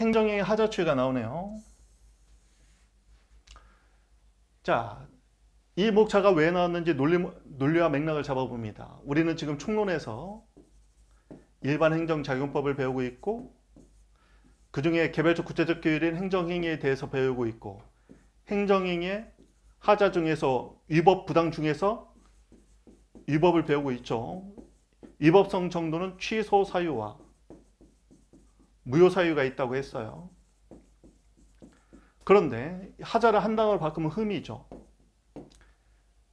행정의 하자추가 나오네요. 자, 이 목차가 왜 나왔는지 논리, 와 맥락을 잡아봅니다. 우리는 지금 총론에서 일반 행정작용법을 배우고 있고 그 중에 개별적 구체적 규율인 행정행위에 대해서 배우고 있고 행정행위의 하자 중에서 위법 부당 중에서 위법을 배우고 있죠. 위법성 정도는 취소 사유와 무효 사유가 있다고 했어요. 그런데 하자를 한 단어로 바꾸면 흠이죠.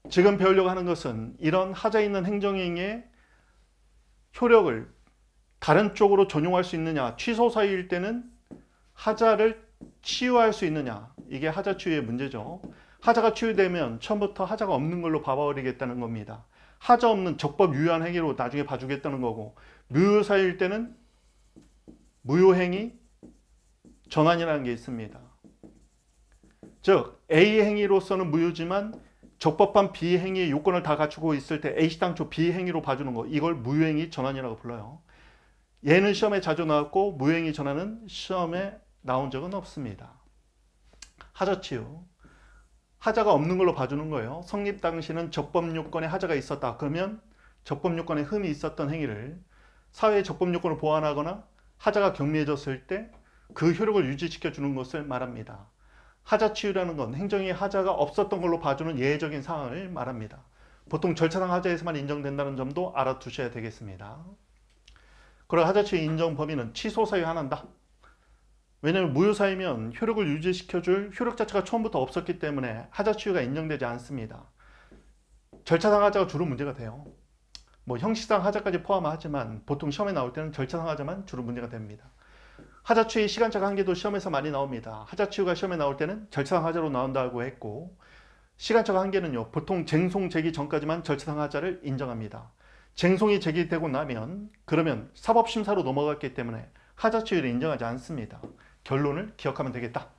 지금 배우려고 하는 것은 이런 하자 있는 행정행위의 효력을 다른 쪽으로 전용할 수 있느냐, 취소 사유일 때는 하자를 치유할 수 있느냐, 이게 하자 치유의 문제죠. 하자가 치유되면 처음부터 하자가 없는 걸로 봐버리겠다는 겁니다. 하자 없는 적법 유효한 행위로 나중에 봐주겠다는 거고 무효사일 때는 무효행위 전환이라는 게 있습니다. 즉 A 행위로서는 무효지만 적법한 B 행위의 요건을 다 갖추고 있을 때 A 시당초 B 행위로 봐주는 거 이걸 무효행위 전환이라고 불러요. 얘는 시험에 자주 나왔고 무행위 전환은 시험에 나온 적은 없습니다. 하저치요. 하자가 없는 걸로 봐주는 거예요. 성립 당시는 적법요건에 하자가 있었다. 그러면 적법요건에 흠이 있었던 행위를 사회의 적법요건을 보완하거나 하자가 경미해졌을 때 그 효력을 유지시켜 주는 것을 말합니다. 하자 치유라는 건 행정의 하자가 없었던 걸로 봐주는 예외적인 상황을 말합니다. 보통 절차상 하자에서만 인정된다는 점도 알아두셔야 되겠습니다. 그러 하자 치유 인정 범위는 취소 사유 하나다 왜냐하면 무효사이면 효력을 유지시켜줄 효력 자체가 처음부터 없었기 때문에 하자 치유가 인정되지 않습니다. 절차상 하자가 주로 문제가 돼요. 뭐 형식상 하자까지 포함하지만 보통 시험에 나올 때는 절차상 하자만 주로 문제가 됩니다. 하자 치유 시간차가 계도 시험에서 많이 나옵니다. 하자 치유가 시험에 나올 때는 절차상 하자로 나온다고 했고 시간차가 계는요 보통 쟁송 제기 전까지만 절차상 하자를 인정합니다. 쟁송이 제기되고 나면 그러면 사법심사로 넘어갔기 때문에 하자 치유를 인정하지 않습니다. 결론을 기억하면 되겠다.